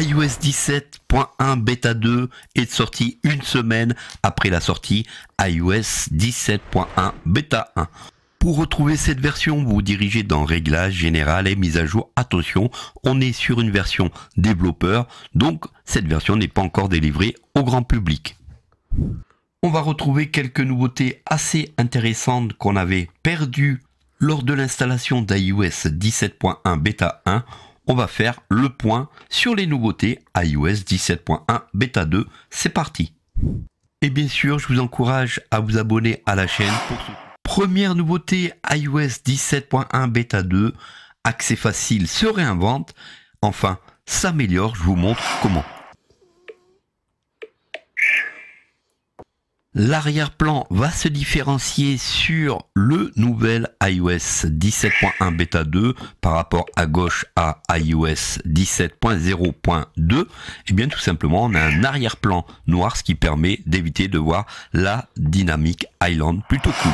iOS 17.1 Beta 2 est sorti une semaine après la sortie iOS 17.1 Beta 1. Pour retrouver cette version, vous dirigez dans Réglages, Général et Mise à jour. Attention, on est sur une version développeur, donc cette version n'est pas encore délivrée au grand public. On va retrouver quelques nouveautés assez intéressantes qu'on avait perdues lors de l'installation d'iOS 17.1 Beta 1 on va faire le point sur les nouveautés iOS 17.1 Beta 2. C'est parti Et bien sûr, je vous encourage à vous abonner à la chaîne pour ce... Première nouveauté iOS 17.1 Beta 2, accès facile se réinvente, enfin s'améliore, je vous montre comment. L'arrière-plan va se différencier sur le nouvel iOS 17.1 Beta 2 par rapport à gauche à iOS 17.0.2. Et eh bien tout simplement, on a un arrière-plan noir, ce qui permet d'éviter de voir la dynamique Island plutôt cool.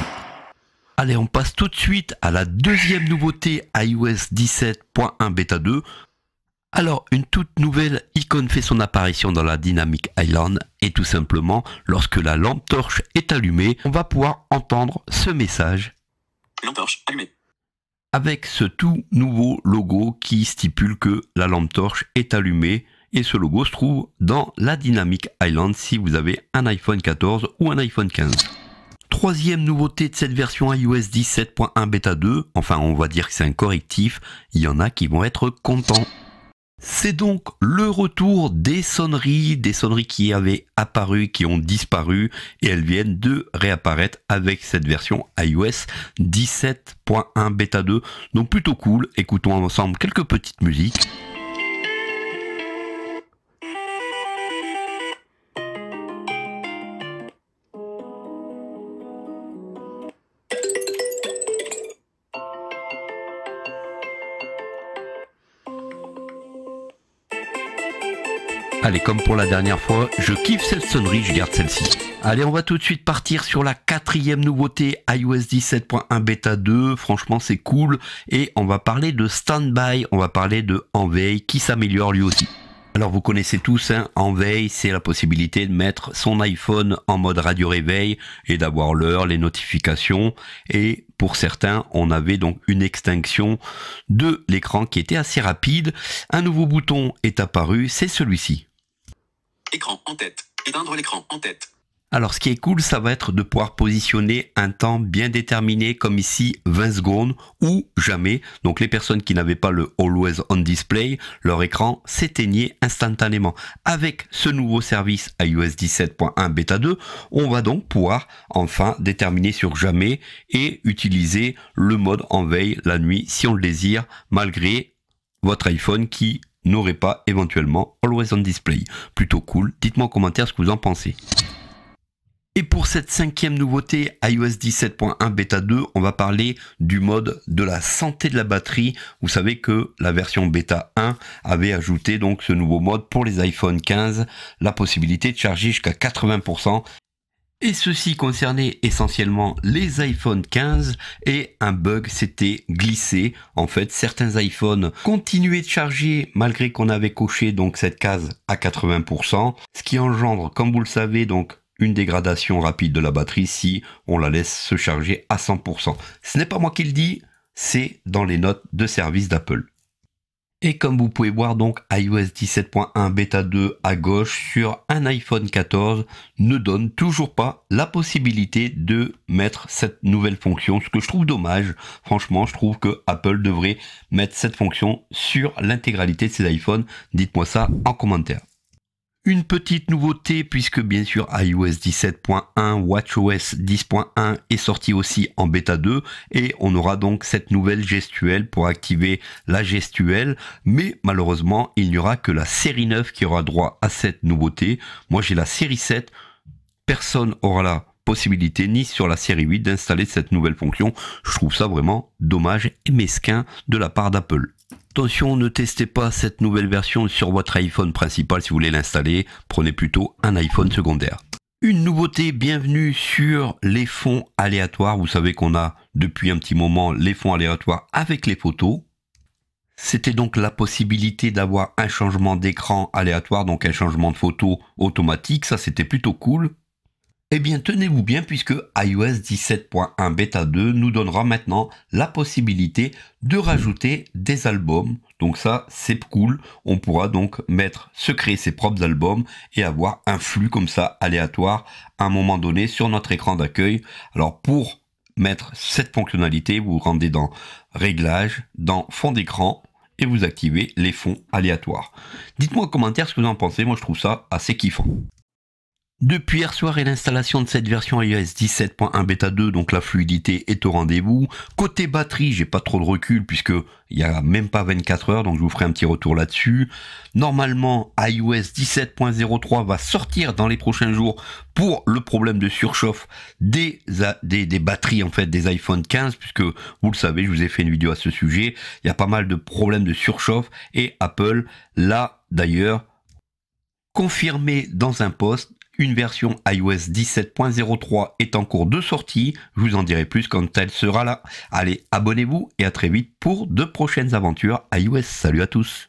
Allez, on passe tout de suite à la deuxième nouveauté iOS 17.1 Beta 2. Alors, une toute nouvelle icône fait son apparition dans la Dynamic Island et tout simplement, lorsque la lampe torche est allumée, on va pouvoir entendre ce message. Lampe torche allumée. Avec ce tout nouveau logo qui stipule que la lampe torche est allumée et ce logo se trouve dans la Dynamic Island si vous avez un iPhone 14 ou un iPhone 15. Troisième nouveauté de cette version iOS 17.1 bêta 2, enfin on va dire que c'est un correctif, il y en a qui vont être contents. C'est donc le retour des sonneries, des sonneries qui avaient apparu, qui ont disparu, et elles viennent de réapparaître avec cette version iOS 17.1 bêta 2. Donc plutôt cool, écoutons ensemble quelques petites musiques. Allez, comme pour la dernière fois, je kiffe cette sonnerie, je garde celle-ci. Allez, on va tout de suite partir sur la quatrième nouveauté iOS 17.1 Beta 2. Franchement, c'est cool. Et on va parler de Standby, on va parler de En qui s'améliore lui aussi. Alors vous connaissez tous, hein, Enveil, c'est la possibilité de mettre son iPhone en mode radio réveil et d'avoir l'heure, les notifications. Et pour certains, on avait donc une extinction de l'écran qui était assez rapide. Un nouveau bouton est apparu, c'est celui-ci. Écran en tête. Éteindre l'écran en tête. Alors ce qui est cool, ça va être de pouvoir positionner un temps bien déterminé, comme ici 20 secondes ou jamais. Donc les personnes qui n'avaient pas le Always on Display, leur écran s'éteignait instantanément. Avec ce nouveau service iOS 17.1 Beta 2, on va donc pouvoir enfin déterminer sur jamais et utiliser le mode en veille la nuit si on le désire, malgré votre iPhone qui n'aurait pas éventuellement Always on Display. Plutôt cool, dites-moi en commentaire ce que vous en pensez. Et pour cette cinquième nouveauté, iOS 17.1 Beta 2, on va parler du mode de la santé de la batterie. Vous savez que la version Beta 1 avait ajouté donc ce nouveau mode pour les iPhone 15, la possibilité de charger jusqu'à 80% et ceci concernait essentiellement les iPhone 15 et un bug s'était glissé. En fait, certains iPhones continuaient de charger malgré qu'on avait coché donc cette case à 80%, ce qui engendre, comme vous le savez, donc une dégradation rapide de la batterie si on la laisse se charger à 100%. Ce n'est pas moi qui le dis, c'est dans les notes de service d'Apple. Et comme vous pouvez voir donc iOS 17.1 Beta 2 à gauche sur un iPhone 14 ne donne toujours pas la possibilité de mettre cette nouvelle fonction, ce que je trouve dommage. Franchement, je trouve que Apple devrait mettre cette fonction sur l'intégralité de ses iPhones. Dites-moi ça en commentaire. Une petite nouveauté puisque bien sûr iOS 17.1, WatchOS 10.1 est sorti aussi en bêta 2 et on aura donc cette nouvelle gestuelle pour activer la gestuelle mais malheureusement il n'y aura que la série 9 qui aura droit à cette nouveauté. Moi j'ai la série 7, personne aura la possibilité ni sur la série 8 d'installer cette nouvelle fonction. Je trouve ça vraiment dommage et mesquin de la part d'Apple. Attention, ne testez pas cette nouvelle version sur votre iPhone principal si vous voulez l'installer, prenez plutôt un iPhone secondaire. Une nouveauté, bienvenue sur les fonds aléatoires. Vous savez qu'on a depuis un petit moment les fonds aléatoires avec les photos. C'était donc la possibilité d'avoir un changement d'écran aléatoire, donc un changement de photo automatique. Ça, c'était plutôt cool. Eh bien, tenez-vous bien puisque iOS 17.1 Beta 2 nous donnera maintenant la possibilité de rajouter des albums. Donc ça, c'est cool. On pourra donc mettre, se créer ses propres albums et avoir un flux comme ça aléatoire à un moment donné sur notre écran d'accueil. Alors pour mettre cette fonctionnalité, vous vous rendez dans Réglages, dans Fond d'écran, et vous activez les fonds aléatoires. Dites-moi en commentaire ce que vous en pensez, moi je trouve ça assez kiffant. Depuis hier soir et l'installation de cette version iOS 17.1 Beta 2, donc la fluidité est au rendez-vous. Côté batterie, j'ai pas trop de recul puisque il y a même pas 24 heures, donc je vous ferai un petit retour là-dessus. Normalement, iOS 17.03 va sortir dans les prochains jours pour le problème de surchauffe des, des, batteries en fait des iPhone 15, puisque vous le savez, je vous ai fait une vidéo à ce sujet. Il y a pas mal de problèmes de surchauffe et Apple l'a d'ailleurs confirmé dans un poste une version iOS 17.03 est en cours de sortie. Je vous en dirai plus quand elle sera là. Allez, abonnez-vous et à très vite pour de prochaines aventures iOS. Salut à tous